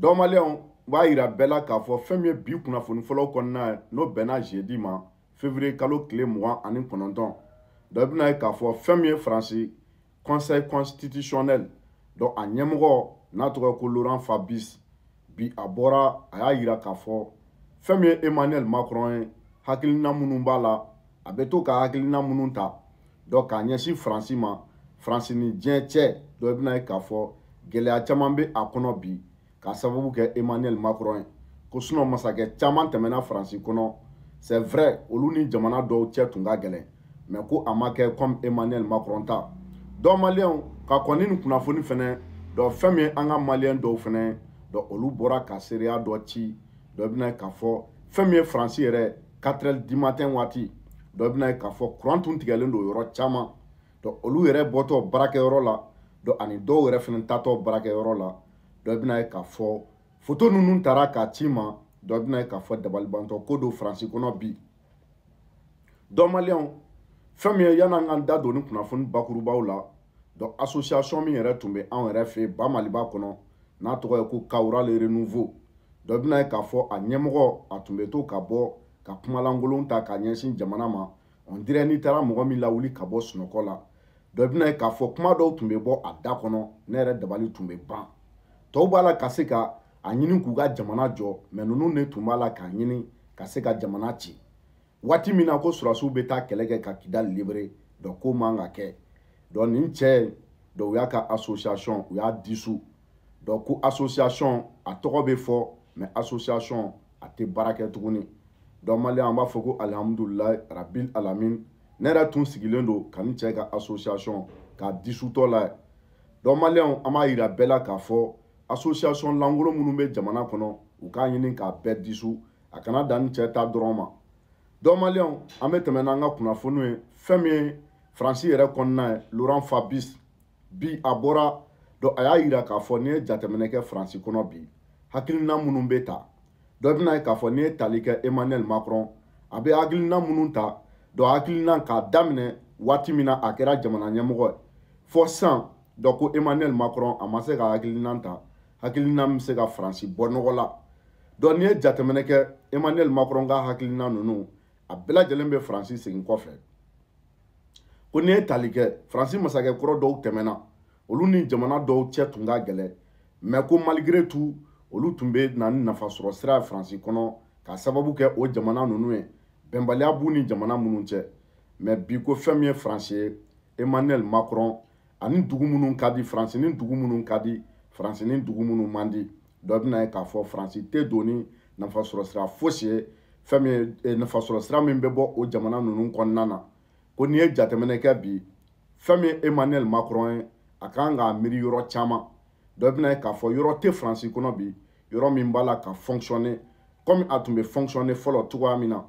dɔgɔmalenw b'a yira bɛɛ la k'a fɔ fɛn min ye bi kunnafoni fɔlɔ kɔnɔna ye n'o bɛnna zedi ma fevriye kalo tile mugan ani kɔnɔntɔn dɔ bɛna ye k'a fɔ fɛn min ye faransi conseil constitutionnel dɔn a ɲɛmɔgɔ n'a tɔgɔ ye ko laurent fabius bi a bɔra a y'a yira k'a fɔ fɛn min ye emmanuel macron ye hakilina minnu b'a la a bɛ to ka hakilina minnu ta dɔn k'a ɲɛsin faransi ma faransi ni diɲɛ cɛ dɔ bɛna ye k'a fɔ gɛlɛya caman bɛ a kɔnɔ bi k'a sababu kɛ emmanuel macron ye ko sinɔ masakɛ caman tɛmɛna faransi kɔnɔ c'est vrai olu ni jamana dɔw cɛ tun ka gɛlɛn mɛ ko a ma kɛ comme emmanuel macron ta dɔw maliyɛnw ka kɔni nin kunnafoni fɛnɛ dɔ fɛn min ye an ka maliyɛn dɔw fɛnɛ dɔ olu bɔra ka seereya dɔ ci dɔ bɛna k'a fɔ fɛn min ye faransi yɛrɛ 4 heures du matin waati dɔ bɛna ye k'a fɔ kuran tun tigɛlen don yɔrɔ caman dɔ olu yɛrɛ bɔtɔ baarakɛyɔrɔ la dɔ ani dɔw yɛrɛ fɛnɛ tatɔ baarakɛyɔrɔ la dɔ bɛna ye k'a fɔ foto ninnu taara k'a ci ma dɔ bɛna ye k'a fɔ dabalibantɔ ko don faransi kɔnɔ bi dɔn maliyɛnw fɛn min ye yan'an k'an da don ni kunnafoni bakurubaw la dɔn asosiyasɔn min yɛrɛ tun bɛ anw yɛrɛ fɛ yen ba maliba kɔnɔ n'a tɔgɔ ye ko kawura le renouveau dɔ bɛna ye k'a fɔ a ɲɛmɔgɔ a tun bɛ to ka bɔ ka kumalankolon ta k'a ɲɛsin jamana ma on dirait n'i taara mɔgɔ min lawuli ka bɔ sunɔgɔ la dɔ bɛna ye k'a fɔ kuma dɔw tun bɛ bɔ a da kɔnɔ ne yɛrɛ dabali tun bɛ ban tɔw b'a la ka se ka a ɲini k'u ka jamana jɔ mɛ ninnu de tun b'a la k'a ɲini ka se ka jamana ci waati min na ko surasiw bɛ taa kɛlɛ kɛ ka kidali libere dɔ ko man ka kɛ dɔ nin cɛ dɔ u y'a ka association u y'a disu dɔ ko association a tɔgɔ bɛ fɔ mɛ association a tɛ baara kɛ tuguni dɔn maliyɛn an b'a fɔ ko alihamudulilayi rabil alamin ne yɛrɛ tun sigilen don ka nin cɛ ka association k'a disutɔ la dɔn maliyɛn an b'a yira bɛɛ la k'a fɔ association lankolon minnu bɛ jamana kɔnɔ u k'a ɲini k'a bɛɛ disu a kana dan ni cɛ ta dɔrɔn ma dɔnmaliyɛnw an bɛ tɛmɛ n'an ka kunnafoniw ye fɛn min ye faransi yɛrɛ kɔnɔna ye laurent fabius bi a bɔra dɔn a y'a yira k'a fɔ n'i ye jateminɛ kɛ faransi kɔnɔ bi hakilina minnu bɛ ta dɔ bɛna ye k'a fɔ n'i ye tali kɛ emmanuel macron a bɛ hakilina minnu ta dɔn hakilina k'a daminɛ waati min na a kɛra jamana ɲɛmɔgɔ ye fɔ sisan dɔ ko emmanuel macron a ma se ka hakilina ta hakilina min bɛ se ka faransi bɔ nɔgɔ la dɔn n'i ye jateminɛ kɛ emmanuel macron ka hakilina ninnu a bɛɛ lajɛlen bɛ faransi segin kɔfɛ ko n'i ye tali kɛ faransi masakɛ kɔrɔ dɔw tɛmɛna olu ni jamana dɔw cɛ tun ka gɛlɛ mɛ ko malgré tout olu tun bɛ na ni nafasɔrɔ sira ye faransi kɔnɔ k'a sababu kɛ o jamana ninnu ye bɛnbaliya b'u ni jamana minnu cɛ mɛ bi ko fɛn min ye faransi ye emmanuel macron ani dugu minnu ka di faransi ni dugu minnu ka di faransi ni dugu minnu man di dɔ bɛna ye k'a fɔ faransi tɛ don ni nafasɔrɔsira fosi ye fɛn min ye eh, nafasɔrɔsira min bɛ bɔ o jamana ninnu kɔnɔna na ko n'i ye jateminɛ kɛ bi fɛn min ye emmanuel macron ye a kan k'a miiri yɔrɔ caman dɔ bɛna ye k'a fɔ yɔrɔ tɛ faransi kɔnɔ bi yɔrɔ min b'a la ka fonctionner comme a tun bɛ fonctionner fɔlɔ cogoya min na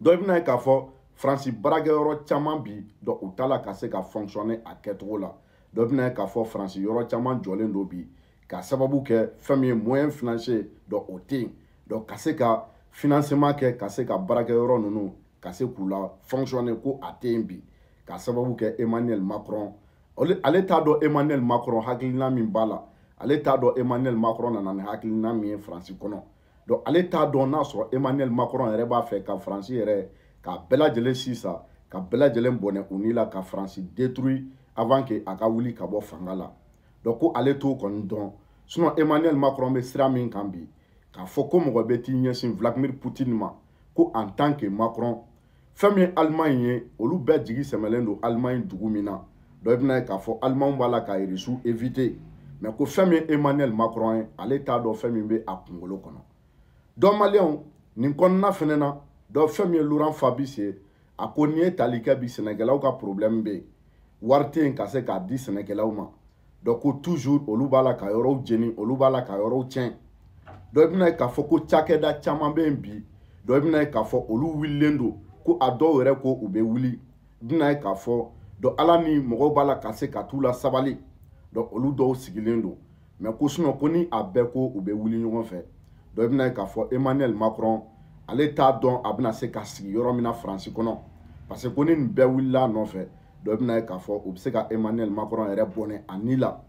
dɔ bɛna ye k'a fɔ faransi baarakɛyɔrɔ caman bi dɔ u t'a la ka se ka fonctionner a kɛcogo la dɔ bɛna ye k'a fɔ faransi yɔrɔ caman jɔlen don bi ka sababu kɛ fɛn min ye moyen financier dɔ o tɛ yen dɔn ka se ka financement kɛ ka se ka baarakɛyɔrɔ ninnu ka se k'u la fonctionner ko a tɛ yen bi ka sababu kɛ emmanuel macron ale t'a dɔn emmanuel macron hakilina min b'a la ale t'a dɔn emmanuel macron nana ni hakilina min ye faransi kɔnɔ donc ale t'a dɔn n'a sɔrɔ emmanuel macron yɛrɛ b'a fɛ ka faransi yɛrɛ k'a bɛɛ lajɛlen sisa ka bɛɛ lajɛlen bɔnɛ u ni la ka faransi détruire avant que a ka wuli ka bɔ fanga la donc ko ale t'o kɔni dɔn sinon emmanuel macron bɛ sira min kan bi k'a fɔ ko mɔgɔ bɛ t'i ɲɛsin vladimir poutine ma ko en tant que macron fɛn min ye alimaɲi ye olu bɛɛ jigi sɛmɛlen don alimaɲi dugu min na dɔ i bɛna ye k'a fɔ alimaw b'a la ka irisiw éviter mɛ ko fɛn min ye emmanuel macron ye ale t'a dɔn fɛn min bɛ a kunkolo kɔnɔ dɔ maliyɛnw nin kɔnɔna fɛnɛ na dɔ fɛn min ye laurent fabius ye a ko n'i ye tali kɛ bi sɛnɛkɛlaw ka problème bɛ yen wari tɛ yen ka se k'a di sɛnɛkɛlaw ma dɔn ko toujours olu b'a la ka yɔrɔw jeni olu b'a la ka yɔrɔw tiɲɛ dɔn i bɛna ye k'a fɔ ko cakɛda caman bɛ yen bi dɔn i bɛna ye k'a fɔ olu wililen don ko a dɔw yɛrɛ ko u bɛ wuli i bɛna ye k'a fɔ dɔn ala ni mɔgɔw b'a la ka se ka t'u la sabali dɔn olu dɔw sigilen don mɛ ko sinɔn ko ni a bɛɛ ko u bɛ wuli ɲɔgɔn fɛ dɔn i bɛna ye k'a fɔ emmanuel macron ale t'a dɔn a bɛna se ka sigi yɔrɔ min na faransi kɔnɔ parce que ko ni nin bɛɛ wulila a nɔfɛ dɔ bɛ na ye k'a fɔ u bɛ se ka emmanuel macron yɛrɛ bɔnɛ a ni la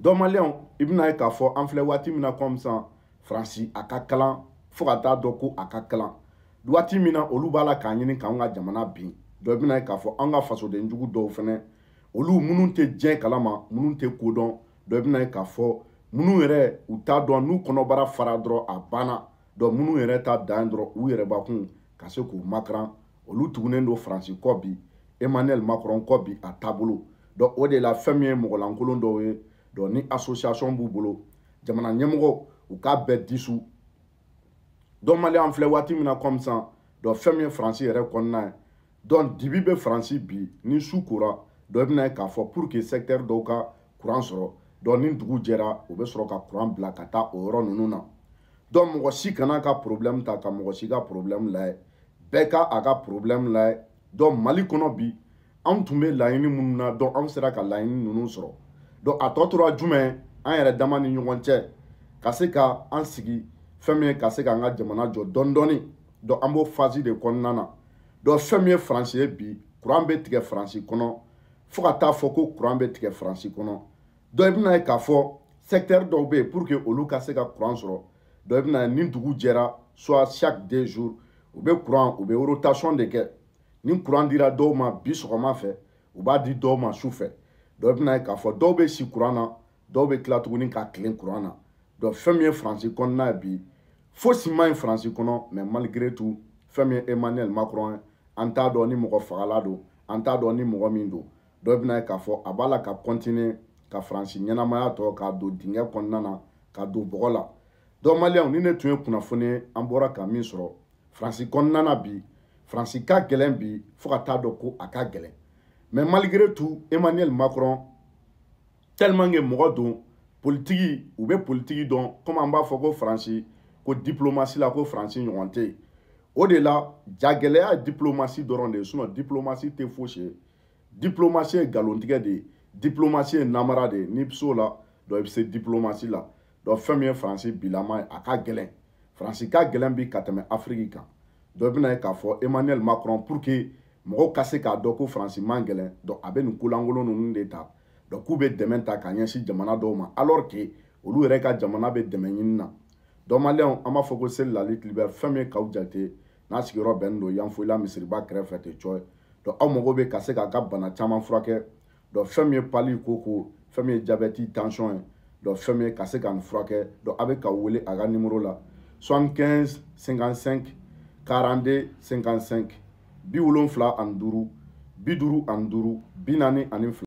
donc maliyɛnw i bɛ na ye k'a fɔ an filɛ waati min na comme sisan faransi a ka kalan fo ka taa dɔn ko a ka kalan waati min na olu b'a la k'a ɲini k'anw ka jamana bin dɔ bɛ na ye k'a fɔ an ka fasodenjugu dɔw fana olu minnu tɛ diɲɛ kalama minnu tɛ kodɔn dɔ bɛ na ye k'a fɔ minnu yɛrɛ u t'a dɔn n'u kɔnɔbara fara dɔrɔn a banna donc minnu yɛrɛ ta dan dɔrɔn u yɛrɛ bakun ka se k'u makaran olu tugunen don faransi kɔ bi emmanuel macron kɔ bi a taabolo dɔn o de la fɛn min ye mɔgɔlankolon dɔw ye dɔn ni association b'u bolo jamana ɲɛmɔgɔ u k'a bɛɛ disu dɔn mali an filɛ waati min na comme sisan dɔn fɛn min ye faransi yɛrɛ kɔnɔna ye dɔn dibi bɛ faransi bi ni su kora dɔn i bɛna ye k'a fɔ pour que secteur dɔw ka kuran sɔrɔ dɔn ni dugu jɛra u bɛ sɔrɔ ka kuran bila ka taa o yɔrɔ ninnu na dɔn mɔgɔ si kana ka problème ta ka mɔgɔ si ka problème layɛ bɛɛ ka a ka problème layɛ donc mali kɔnɔ bi anw tun bɛ laɲini minnu na donc anw sera ka laɲini ninnu sɔrɔ donc a tɔ tora jumɛn an yɛrɛ dama ni ɲɔgɔn cɛ ka se ka an sigi fɛn min ye ka se ka an ka jamana jɔ dɔɔni dɔɔni donc an b'o phase de kɔnɔna na donc fɛn min ye faransi ye bi kuran bɛ tigɛ faransi kɔnɔ fo ka taa fɔ ko kuran bɛ tigɛ faransi kɔnɔ donc i bɛna ye k'a fɔ secteur dɔw bɛ yen pour que olu ka se ka kuran sɔrɔ donc i bɛna ye ni dugu jɛra soit chaque deux jours u bɛ kuran u bɛ rotation de kɛ. ni kuran dira dɔw ma bi sɔgɔma fɛ u b'a di dɔw ma su fɛ dɔw bɛna ye k'a fɔ dɔw bɛ si kuran na dɔw bɛ tila tuguni ka tilen kuran na donc fɛn min ye faransi kɔnɔna ye bi fosi ma ɲi faransi kɔnɔ mais malgré tout fɛn min ye emmanuel macron ye an t'a dɔn ni mɔgɔ fagala don an t'a dɔn ni mɔgɔ min don dɔw bɛna ye k'a fɔ a b'a la ka continuer ka faransi ɲɛnamaya tɔ k'a don dingɛ kɔnɔna na ka don bɔgɔ la donc maliyɛnw ni ne tun ye kunnafoni ye an bɔra ka min sɔrɔ faransi kɔnɔna na bi faransi ka gɛlɛn bi fo ka taa dɔn ko a ka gɛlɛn mɛ malgré tout emmanuel macron tellement que mɔgɔ don politiki u bɛ politiki dɔn komi an b'a fɔ ko faransi ko diplomasi la ko faransi ɲɔgɔn tɛ yen o de la jagɛlɛya ye diplomasi dɔrɔn de ye sinɔn diplomasi tɛ fosi ye diplomasi ye nkalontigɛ de ye diplomasi ye namara de ye n'i bɛ se o la dɔn i bɛ se diplomasi la dɔn fɛn min ye faransi bilama ye a ka gɛlɛn faransi ka gɛlɛn bi ka tɛmɛ afiriki kan dɔ bɛna ye k'a fɔ emmanuel macron pour que mɔgɔw ka se k'a dɔn ko faransi man gɛlɛn donc a bɛ nin kolankolon ninnu de ta donc k'u bɛ dɛmɛ ta k'a ɲɛsin jamana dɔw ma alors que olu yɛrɛ ka jamana bɛ dɛmɛ ɲini na donc maliyɛnw an b'a fɔ ko seli lali kilibɛri fɛn min ye kaw jate n'a sigiyɔrɔ bɛnnen don yan foyila misiriba kɛrɛfɛ ten cɔ donc aw mago bɛ ka se k'a ka bana caman furakɛ donc fɛn min ye pali koko fɛn min ye jabɛti tension ye donc fɛn min ye ka se ka nin furakɛ donc a bɛ ka wele a ka nimoro la soixante quinze cinquante cinq 42 55 bi wolonfila ani duuru bi duuru ani duuru bi naani ani fila